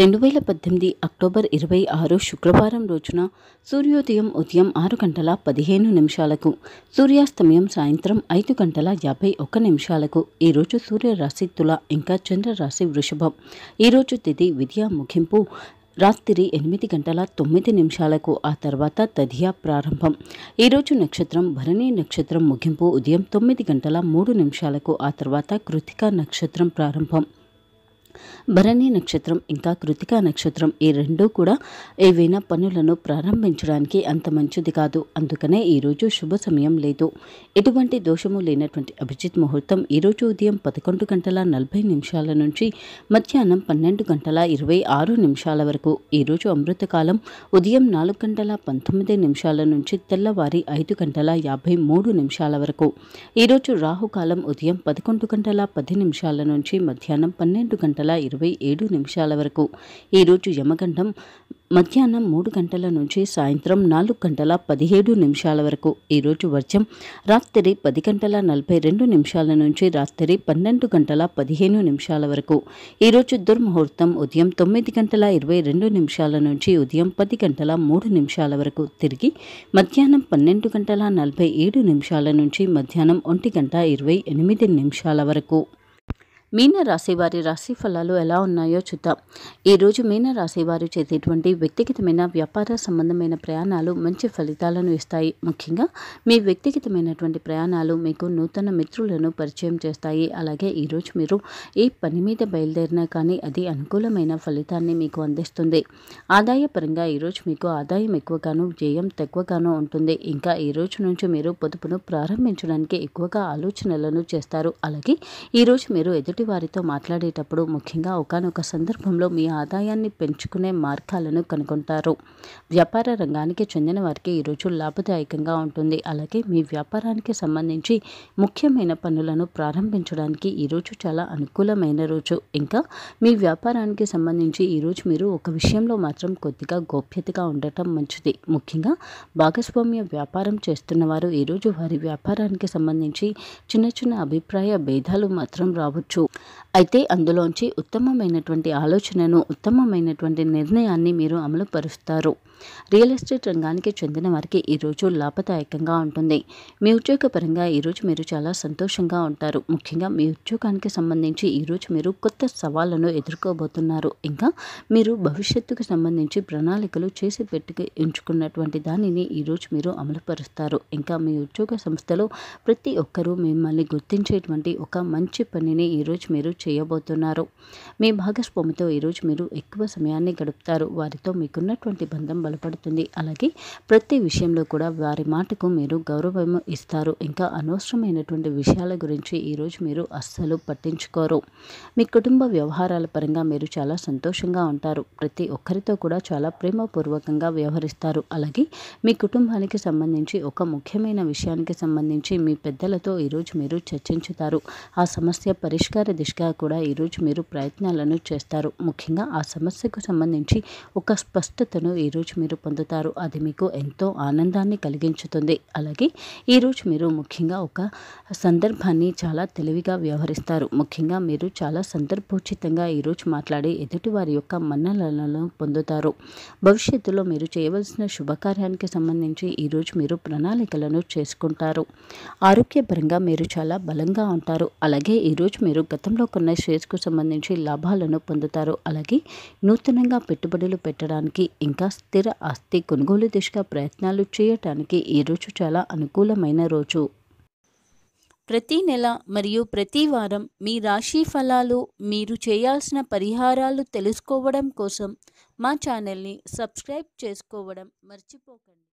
రెండు వేల పద్దెనిమిది అక్టోబర్ ఇరవై ఆరు శుక్రవారం రోజున సూర్యోదయం ఉదయం ఆరు గంటల పదిహేను నిమిషాలకు సూర్యాస్తమయం సాయంత్రం ఐదు గంటల యాభై ఒక్క నిమిషాలకు ఈరోజు సూర్యరాశి తుల ఇంకా చంద్రరాశి వృషభం ఈరోజు తిథి విద్యా ముగింపు రాత్రి ఎనిమిది గంటల తొమ్మిది నిమిషాలకు ఆ తర్వాత తదియా ప్రారంభం ఈరోజు నక్షత్రం భరణి నక్షత్రం ముగింపు ఉదయం తొమ్మిది గంటల మూడు నిమిషాలకు ఆ తర్వాత కృతికా నక్షత్రం ప్రారంభం భరణి నక్షత్రం ఇంకా కృతికా నక్షత్రం ఈ రెండూ కూడా ఏవైనా పనులను ప్రారంభించడానికి అంత మంచిది కాదు అందుకనే ఈరోజు శుభ సమయం లేదు ఎటువంటి దోషము లేనటువంటి అభిజిత్ ముహూర్తం ఈరోజు ఉదయం పదకొండు గంటల నలభై నిమిషాల నుంచి మధ్యాహ్నం పన్నెండు గంటల ఇరవై ఆరు నిమిషాల వరకు ఈరోజు అమృతకాలం ఉదయం నాలుగు గంటల పంతొమ్మిది నిమిషాల నుంచి తెల్లవారి ఐదు గంటల యాభై మూడు నిమిషాల వరకు ఈరోజు రాహుకాలం ఉదయం పదకొండు గంటల పది నిమిషాల నుంచి మధ్యాహ్నం పన్నెండు గంటల గంటల ఇరవై ఏడు నిమిషాల వరకు ఈరోజు యమగండం మధ్యాహ్నం మూడు గంటల నుంచి సాయంత్రం నాలుగు గంటల పదిహేడు నిమిషాల వరకు ఈరోజు వర్షం రాత్రి పది గంటల నలభై రెండు నిమిషాల నుంచి రాత్రి పన్నెండు గంటల పదిహేను నిమిషాల వరకు ఈరోజు దుర్ముహూర్తం ఉదయం తొమ్మిది గంటల ఇరవై రెండు నిమిషాల నుంచి ఉదయం పది గంటల మూడు నిమిషాల వరకు తిరిగి మధ్యాహ్నం పన్నెండు గంటల నలభై ఏడు నిమిషాల నుంచి మధ్యాహ్నం ఒంటి గంట ఇరవై ఎనిమిది నిమిషాల వరకు మీనరాశి వారి రాశి ఫలాలు ఎలా ఉన్నాయో చూద్దాం ఈరోజు మీనరాశి వారు చేసేటువంటి వ్యక్తిగతమైన వ్యాపార సంబంధమైన ప్రయాణాలు మంచి ఫలితాలను ఇస్తాయి ముఖ్యంగా మీ వ్యక్తిగతమైనటువంటి ప్రయాణాలు మీకు నూతన మిత్రులను పరిచయం చేస్తాయి అలాగే ఈరోజు మీరు ఏ పని మీద బయలుదేరినా కానీ అది అనుకూలమైన ఫలితాన్ని మీకు అందిస్తుంది ఆదాయపరంగా ఈరోజు మీకు ఆదాయం ఎక్కువగాను జయం తక్కువగానో ఉంటుంది ఇంకా ఈ రోజు నుంచి మీరు పొదుపును ప్రారంభించడానికి ఎక్కువగా ఆలోచనలను చేస్తారు అలాగే ఈరోజు మీరు ఎదుటి ఎదుటి వారితో మాట్లాడేటప్పుడు ముఖ్యంగా ఒకనొక సందర్భంలో మీ ఆదాయాన్ని పెంచుకునే మార్గాలను కనుగొంటారు వ్యాపార రంగానికి చెందిన వారికి ఈరోజు లాభదాయకంగా ఉంటుంది అలాగే మీ వ్యాపారానికి సంబంధించి ముఖ్యమైన పనులను ప్రారంభించడానికి ఈరోజు చాలా అనుకూలమైన రోజు ఇంకా మీ వ్యాపారానికి సంబంధించి ఈరోజు మీరు ఒక విషయంలో మాత్రం కొద్దిగా గోప్యతగా ఉండటం మంచిది ముఖ్యంగా భాగస్వామ్య వ్యాపారం చేస్తున్న వారు ఈరోజు వారి వ్యాపారానికి సంబంధించి చిన్న చిన్న అభిప్రాయ భేదాలు మాత్రం రావచ్చు అయితే అందులోంచి ఉత్తమమైనటువంటి ఆలోచనను ఉత్తమమైనటువంటి నిర్ణయాన్ని మీరు అమలుపరుస్తారు రియల్ ఎస్టేట్ రంగానికి చెందిన వారికి ఈరోజు లాభదాయకంగా ఉంటుంది మీ ఉద్యోగ పరంగా ఈరోజు మీరు చాలా సంతోషంగా ఉంటారు ముఖ్యంగా మీ ఉద్యోగానికి సంబంధించి ఈరోజు మీరు కొత్త సవాళ్లను ఎదుర్కోబోతున్నారు ఇంకా మీరు భవిష్యత్తుకు సంబంధించి ప్రణాళికలు చేసి పెట్టుకు ఎంచుకున్నటువంటి దానిని ఈరోజు మీరు అమలుపరుస్తారు ఇంకా మీ ఉద్యోగ సంస్థలో ప్రతి ఒక్కరూ మిమ్మల్ని గుర్తించేటువంటి ఒక మంచి పనిని ఈరోజు మీరు చేయబోతున్నారు మీ భాగస్వామితో ఈరోజు మీరు ఎక్కువ సమయాన్ని గడుపుతారు వారితో మీకున్నటువంటి బంధం బలపడుతుంది అలాగే ప్రతి విషయంలో కూడా వారి మాటకు మీరు గౌరవం ఇస్తారు ఇంకా అనవసరమైనటువంటి విషయాల గురించి ఈరోజు మీరు అస్సలు పట్టించుకోరు మీ కుటుంబ వ్యవహారాల పరంగా మీరు చాలా సంతోషంగా ఉంటారు ప్రతి ఒక్కరితో కూడా చాలా ప్రేమపూర్వకంగా వ్యవహరిస్తారు అలాగే మీ కుటుంబానికి సంబంధించి ఒక ముఖ్యమైన విషయానికి సంబంధించి మీ పెద్దలతో ఈరోజు మీరు చర్చించుతారు ఆ సమస్య పరిష్కార దిశగా కూడా ఈరోజు మీరు ప్రయత్నాలను చేస్తారు ముఖ్యంగా ఆ సమస్యకు సంబంధించి ఒక స్పష్టతను ఈరోజు మీరు పొందుతారు అది మీకు ఎంతో ఆనందాన్ని కలిగించుతుంది అలాగే ఈరోజు మీరు ముఖ్యంగా ఒక సందర్భాన్ని చాలా తెలివిగా వ్యవహరిస్తారు ముఖ్యంగా మీరు చాలా సందర్భోచితంగా ఈరోజు మాట్లాడి ఎదుటి వారి యొక్క మన్నలను పొందుతారు భవిష్యత్తులో మీరు చేయవలసిన శుభకార్యానికి సంబంధించి ఈరోజు మీరు ప్రణాళికలను చేసుకుంటారు ఆరోగ్యపరంగా మీరు చాలా బలంగా ఉంటారు అలాగే ఈరోజు మీరు గతంలో కొన్న షేర్స్కు సంబంధించి లాభాలను పొందుతారు అలాగే నూతనంగా పెట్టుబడులు పెట్టడానికి ఇంకా స్థిర స్థిర ఆస్తి కొనుగోలు దిశగా ప్రయత్నాలు చేయటానికి ఈరోజు చాలా అనుకూలమైన రోజు ప్రతి నెల మరియు ప్రతి వారం మీ రాశి ఫలాలు మీరు చేయాల్సిన పరిహారాలు తెలుసుకోవడం కోసం మా ఛానల్ని సబ్స్క్రైబ్ చేసుకోవడం మర్చిపోకండి